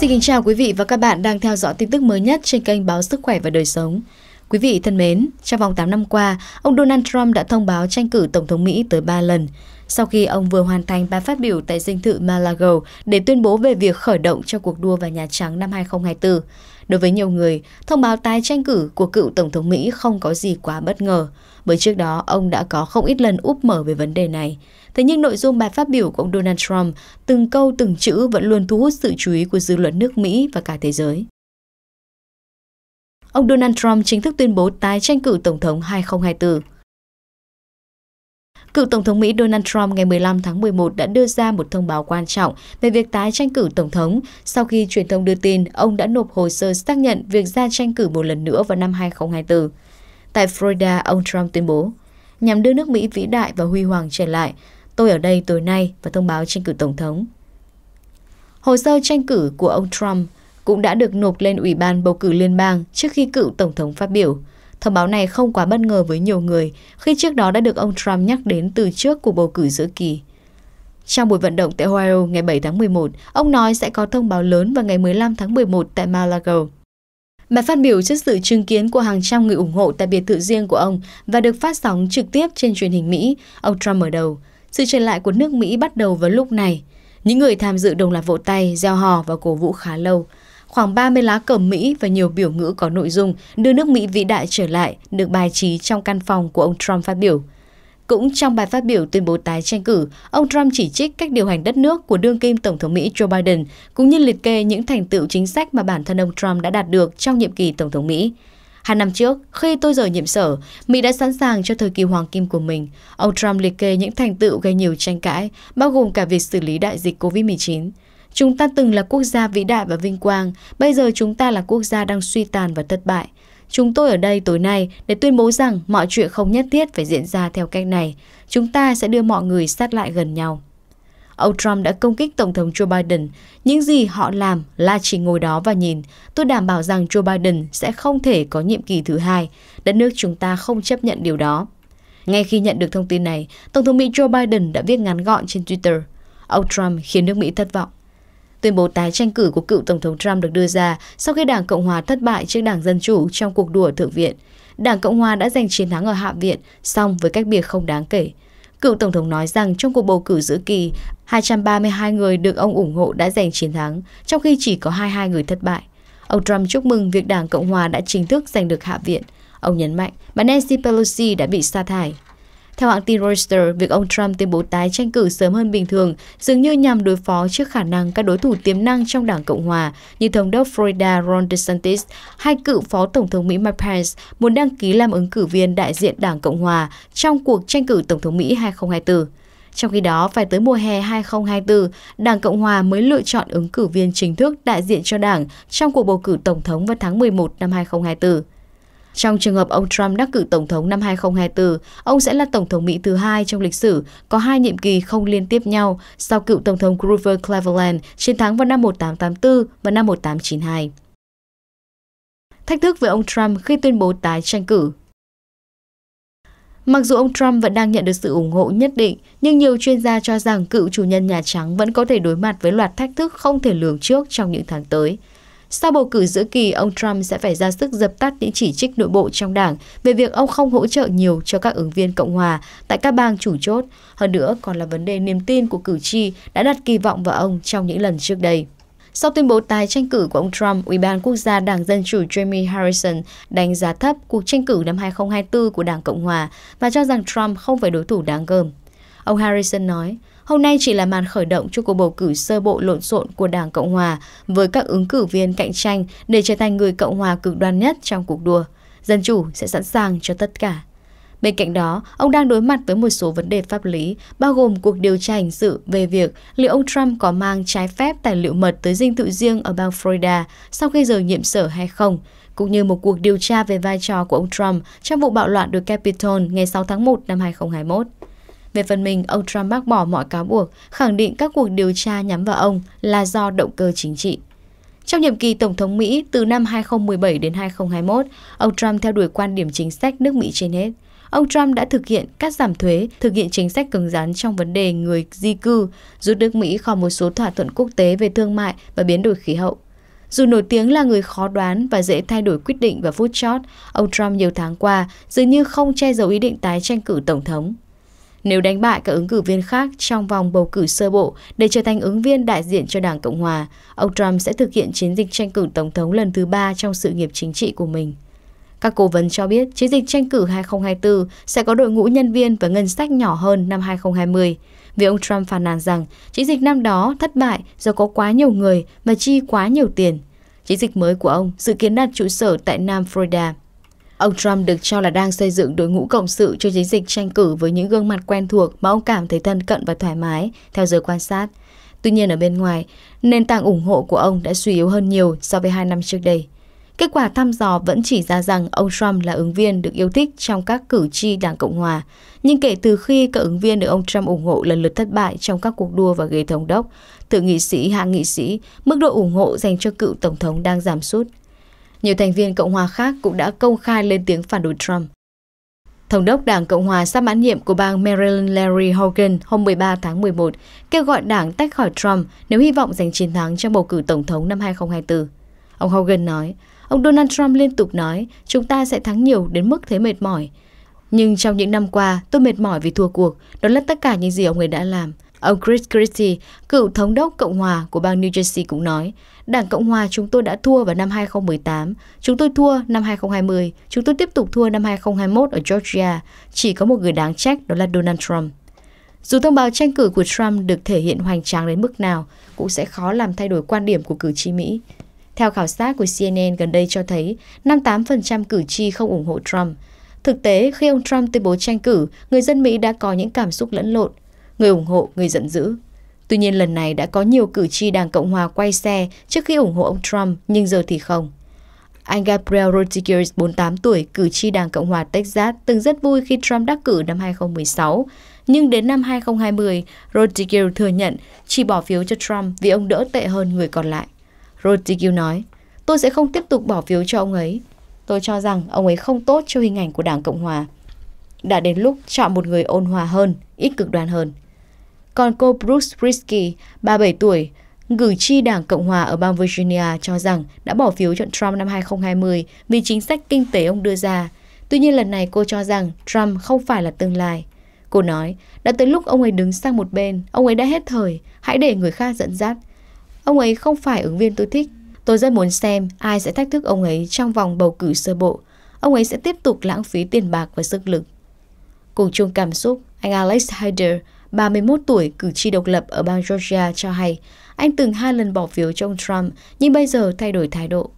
Xin kính chào quý vị và các bạn đang theo dõi tin tức mới nhất trên kênh Báo Sức Khỏe và Đời Sống. Quý vị thân mến, trong vòng 8 năm qua, ông Donald Trump đã thông báo tranh cử Tổng thống Mỹ tới 3 lần sau khi ông vừa hoàn thành bài phát biểu tại dinh thự Malago để tuyên bố về việc khởi động cho cuộc đua vào Nhà Trắng năm 2024. Đối với nhiều người, thông báo tái tranh cử của cựu Tổng thống Mỹ không có gì quá bất ngờ, bởi trước đó ông đã có không ít lần úp mở về vấn đề này. Thế nhưng nội dung bài phát biểu của ông Donald Trump, từng câu từng chữ vẫn luôn thu hút sự chú ý của dư luận nước Mỹ và cả thế giới. Ông Donald Trump chính thức tuyên bố tái tranh cử Tổng thống 2024. Cựu Tổng thống Mỹ Donald Trump ngày 15 tháng 11 đã đưa ra một thông báo quan trọng về việc tái tranh cử Tổng thống sau khi truyền thông đưa tin ông đã nộp hồ sơ xác nhận việc ra tranh cử một lần nữa vào năm 2024. Tại Florida, ông Trump tuyên bố, nhằm đưa nước Mỹ vĩ đại và huy hoàng trở lại, tôi ở đây tối nay và thông báo tranh cử Tổng thống. Hồ sơ tranh cử của ông Trump cũng đã được nộp lên Ủy ban Bầu cử Liên bang trước khi cựu Tổng thống phát biểu. Thông báo này không quá bất ngờ với nhiều người khi trước đó đã được ông Trump nhắc đến từ trước cuộc bầu cử giữa kỳ. Trong buổi vận động tại Ohio ngày 7 tháng 11, ông nói sẽ có thông báo lớn vào ngày 15 tháng 11 tại Malago. Bài phát biểu trước sự chứng kiến của hàng trăm người ủng hộ tại biệt thự riêng của ông và được phát sóng trực tiếp trên truyền hình Mỹ, ông Trump mở đầu. Sự trở lại của nước Mỹ bắt đầu vào lúc này. Những người tham dự đồng loạt vỗ tay, gieo hò và cổ vũ khá lâu khoảng 30 lá cờ Mỹ và nhiều biểu ngữ có nội dung đưa nước Mỹ vĩ đại trở lại được bài trí trong căn phòng của ông Trump phát biểu. Cũng trong bài phát biểu tuyên bố tái tranh cử, ông Trump chỉ trích cách điều hành đất nước của đương kim Tổng thống Mỹ Joe Biden, cũng như liệt kê những thành tựu chính sách mà bản thân ông Trump đã đạt được trong nhiệm kỳ Tổng thống Mỹ. Hai năm trước, khi tôi rời nhiệm sở, Mỹ đã sẵn sàng cho thời kỳ hoàng kim của mình. Ông Trump liệt kê những thành tựu gây nhiều tranh cãi, bao gồm cả việc xử lý đại dịch COVID-19. Chúng ta từng là quốc gia vĩ đại và vinh quang, bây giờ chúng ta là quốc gia đang suy tàn và thất bại. Chúng tôi ở đây tối nay để tuyên bố rằng mọi chuyện không nhất thiết phải diễn ra theo cách này. Chúng ta sẽ đưa mọi người sát lại gần nhau. Ông Trump đã công kích Tổng thống Joe Biden. Những gì họ làm là chỉ ngồi đó và nhìn. Tôi đảm bảo rằng Joe Biden sẽ không thể có nhiệm kỳ thứ hai. Đất nước chúng ta không chấp nhận điều đó. Ngay khi nhận được thông tin này, Tổng thống Mỹ Joe Biden đã viết ngắn gọn trên Twitter. Ông Trump khiến nước Mỹ thất vọng. Tuyên bố tái tranh cử của cựu Tổng thống Trump được đưa ra sau khi Đảng Cộng Hòa thất bại trước Đảng Dân Chủ trong cuộc đua ở Thượng viện. Đảng Cộng Hòa đã giành chiến thắng ở Hạ viện, song với cách biệt không đáng kể. Cựu Tổng thống nói rằng trong cuộc bầu cử giữa kỳ, 232 người được ông ủng hộ đã giành chiến thắng, trong khi chỉ có 22 người thất bại. Ông Trump chúc mừng việc Đảng Cộng Hòa đã chính thức giành được Hạ viện. Ông nhấn mạnh bà Nancy Pelosi đã bị sa thải theo hãng tin Reuters, việc ông Trump tuyên bố tái tranh cử sớm hơn bình thường dường như nhằm đối phó trước khả năng các đối thủ tiềm năng trong Đảng Cộng Hòa như Thống đốc Florida Ron DeSantis hay cựu Phó Tổng thống Mỹ Mike Pence muốn đăng ký làm ứng cử viên đại diện Đảng Cộng Hòa trong cuộc tranh cử Tổng thống Mỹ 2024. Trong khi đó, phải tới mùa hè 2024, Đảng Cộng Hòa mới lựa chọn ứng cử viên chính thức đại diện cho đảng trong cuộc bầu cử Tổng thống vào tháng 11 năm 2024. Trong trường hợp ông Trump đắc cử Tổng thống năm 2024, ông sẽ là Tổng thống Mỹ thứ hai trong lịch sử có hai nhiệm kỳ không liên tiếp nhau sau cựu Tổng thống Grover Cleveland chiến thắng vào năm 1884 và năm 1892. Thách thức với ông Trump khi tuyên bố tái tranh cử Mặc dù ông Trump vẫn đang nhận được sự ủng hộ nhất định, nhưng nhiều chuyên gia cho rằng cựu chủ nhân Nhà Trắng vẫn có thể đối mặt với loạt thách thức không thể lường trước trong những tháng tới sau bầu cử giữa kỳ ông trump sẽ phải ra sức dập tắt những chỉ trích nội bộ trong đảng về việc ông không hỗ trợ nhiều cho các ứng viên cộng hòa tại các bang chủ chốt hơn nữa còn là vấn đề niềm tin của cử tri đã đặt kỳ vọng vào ông trong những lần trước đây sau tuyên bố tái tranh cử của ông Trump, Ủy ban Quốc gia Đảng Dân Chủ Jamie Harrison đánh giá thấp cuộc tranh cử năm 2024 của Đảng Cộng Hòa và cho rằng Trump không phải đối thủ đáng gờm. Ông Harrison nói, Hôm nay chỉ là màn khởi động cho cuộc bầu cử sơ bộ lộn xộn của Đảng Cộng Hòa với các ứng cử viên cạnh tranh để trở thành người Cộng Hòa cực đoan nhất trong cuộc đua. Dân chủ sẽ sẵn sàng cho tất cả. Bên cạnh đó, ông đang đối mặt với một số vấn đề pháp lý, bao gồm cuộc điều tra hình sự về việc liệu ông Trump có mang trái phép tài liệu mật tới dinh thự riêng ở bang Florida sau khi rời nhiệm sở hay không, cũng như một cuộc điều tra về vai trò của ông Trump trong vụ bạo loạn được Capitol ngày 6 tháng 1 năm 2021. Về phần mình, ông Trump bác bỏ mọi cáo buộc, khẳng định các cuộc điều tra nhắm vào ông là do động cơ chính trị. Trong nhiệm kỳ Tổng thống Mỹ từ năm 2017 đến 2021, ông Trump theo đuổi quan điểm chính sách nước Mỹ trên hết. Ông Trump đã thực hiện cắt giảm thuế, thực hiện chính sách cứng rắn trong vấn đề người di cư, rút nước Mỹ khỏi một số thỏa thuận quốc tế về thương mại và biến đổi khí hậu. Dù nổi tiếng là người khó đoán và dễ thay đổi quyết định và phút chót, ông Trump nhiều tháng qua dường như không che giấu ý định tái tranh cử tổng thống nếu đánh bại các ứng cử viên khác trong vòng bầu cử sơ bộ để trở thành ứng viên đại diện cho Đảng Cộng Hòa, ông Trump sẽ thực hiện chiến dịch tranh cử tổng thống lần thứ ba trong sự nghiệp chính trị của mình. Các cố vấn cho biết chiến dịch tranh cử 2024 sẽ có đội ngũ nhân viên và ngân sách nhỏ hơn năm 2020, vì ông Trump phàn nàn rằng chiến dịch năm đó thất bại do có quá nhiều người và chi quá nhiều tiền. Chiến dịch mới của ông dự kiến đặt trụ sở tại Nam Florida. Ông Trump được cho là đang xây dựng đội ngũ cộng sự cho chiến dịch tranh cử với những gương mặt quen thuộc mà ông cảm thấy thân cận và thoải mái, theo giới quan sát. Tuy nhiên ở bên ngoài, nền tảng ủng hộ của ông đã suy yếu hơn nhiều so với hai năm trước đây. Kết quả thăm dò vẫn chỉ ra rằng ông Trump là ứng viên được yêu thích trong các cử tri Đảng Cộng Hòa. Nhưng kể từ khi các ứng viên được ông Trump ủng hộ lần lượt thất bại trong các cuộc đua vào ghế thống đốc, thượng nghị sĩ, hạ nghị sĩ, mức độ ủng hộ dành cho cựu tổng thống đang giảm sút. Nhiều thành viên Cộng hòa khác cũng đã công khai lên tiếng phản đối Trump. Thống đốc Đảng Cộng hòa sắp mãn nhiệm của bang Maryland Larry Hogan hôm 13 tháng 11 kêu gọi đảng tách khỏi Trump nếu hy vọng giành chiến thắng trong bầu cử tổng thống năm 2024. Ông Hogan nói, ông Donald Trump liên tục nói chúng ta sẽ thắng nhiều đến mức thấy mệt mỏi. Nhưng trong những năm qua, tôi mệt mỏi vì thua cuộc, đó là tất cả những gì ông ấy đã làm. Ông Chris Christie, cựu thống đốc Cộng hòa của bang New Jersey cũng nói, Đảng Cộng hòa chúng tôi đã thua vào năm 2018, chúng tôi thua năm 2020, chúng tôi tiếp tục thua năm 2021 ở Georgia, chỉ có một người đáng trách đó là Donald Trump. Dù thông báo tranh cử của Trump được thể hiện hoành tráng đến mức nào, cũng sẽ khó làm thay đổi quan điểm của cử tri Mỹ. Theo khảo sát của CNN gần đây cho thấy, 58% cử tri không ủng hộ Trump. Thực tế, khi ông Trump tuyên bố tranh cử, người dân Mỹ đã có những cảm xúc lẫn lộn, người ủng hộ, người giận dữ. Tuy nhiên lần này đã có nhiều cử tri Đảng Cộng Hòa quay xe trước khi ủng hộ ông Trump, nhưng giờ thì không. Anh Gabriel Rodriguez, 48 tuổi, cử tri Đảng Cộng Hòa Texas, từng rất vui khi Trump đắc cử năm 2016. Nhưng đến năm 2020, Rodriguez thừa nhận chỉ bỏ phiếu cho Trump vì ông đỡ tệ hơn người còn lại. Rodriguez nói, tôi sẽ không tiếp tục bỏ phiếu cho ông ấy. Tôi cho rằng ông ấy không tốt cho hình ảnh của Đảng Cộng Hòa. Đã đến lúc chọn một người ôn hòa hơn, ít cực đoan hơn. Còn cô Bruce Brisky, 37 tuổi, Cử tri Đảng Cộng Hòa ở bang Virginia cho rằng đã bỏ phiếu chọn Trump năm 2020 vì chính sách kinh tế ông đưa ra. Tuy nhiên lần này cô cho rằng Trump không phải là tương lai. Cô nói, đã tới lúc ông ấy đứng sang một bên, ông ấy đã hết thời, hãy để người khác dẫn dắt. Ông ấy không phải ứng viên tôi thích. Tôi rất muốn xem ai sẽ thách thức ông ấy trong vòng bầu cử sơ bộ. Ông ấy sẽ tiếp tục lãng phí tiền bạc và sức lực. Cùng chung cảm xúc, anh Alex Hyder, 31 tuổi, cử tri độc lập ở bang Georgia cho hay anh từng hai lần bỏ phiếu cho ông Trump nhưng bây giờ thay đổi thái độ.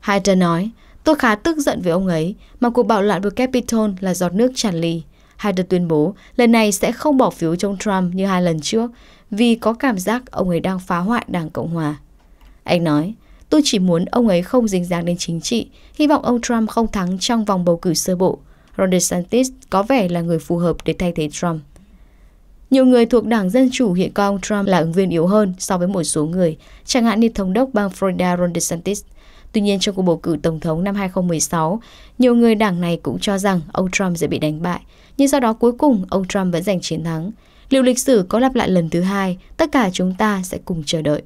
Hayden nói, tôi khá tức giận với ông ấy, mà cuộc bạo loạn của Capitol là giọt nước tràn ly. Hayden tuyên bố lần này sẽ không bỏ phiếu cho ông Trump như hai lần trước vì có cảm giác ông ấy đang phá hoại Đảng Cộng Hòa. Anh nói, tôi chỉ muốn ông ấy không dính dáng đến chính trị, hy vọng ông Trump không thắng trong vòng bầu cử sơ bộ. Ron DeSantis có vẻ là người phù hợp để thay thế Trump. Nhiều người thuộc đảng Dân Chủ hiện coi ông Trump là ứng viên yếu hơn so với một số người, chẳng hạn như Thống đốc bang Florida Ron DeSantis. Tuy nhiên, trong cuộc bầu cử Tổng thống năm 2016, nhiều người đảng này cũng cho rằng ông Trump sẽ bị đánh bại, nhưng sau đó cuối cùng ông Trump vẫn giành chiến thắng. Liệu lịch sử có lặp lại lần thứ hai, tất cả chúng ta sẽ cùng chờ đợi.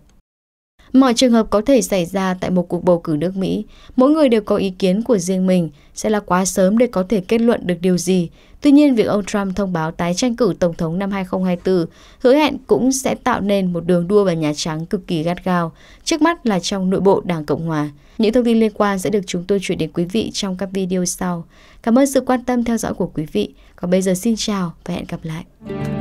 Mọi trường hợp có thể xảy ra tại một cuộc bầu cử nước Mỹ, mỗi người đều có ý kiến của riêng mình, sẽ là quá sớm để có thể kết luận được điều gì. Tuy nhiên, việc ông Trump thông báo tái tranh cử Tổng thống năm 2024 hứa hẹn cũng sẽ tạo nên một đường đua vào Nhà Trắng cực kỳ gắt gao, trước mắt là trong nội bộ Đảng Cộng Hòa. Những thông tin liên quan sẽ được chúng tôi chuyển đến quý vị trong các video sau. Cảm ơn sự quan tâm theo dõi của quý vị. Còn bây giờ xin chào và hẹn gặp lại.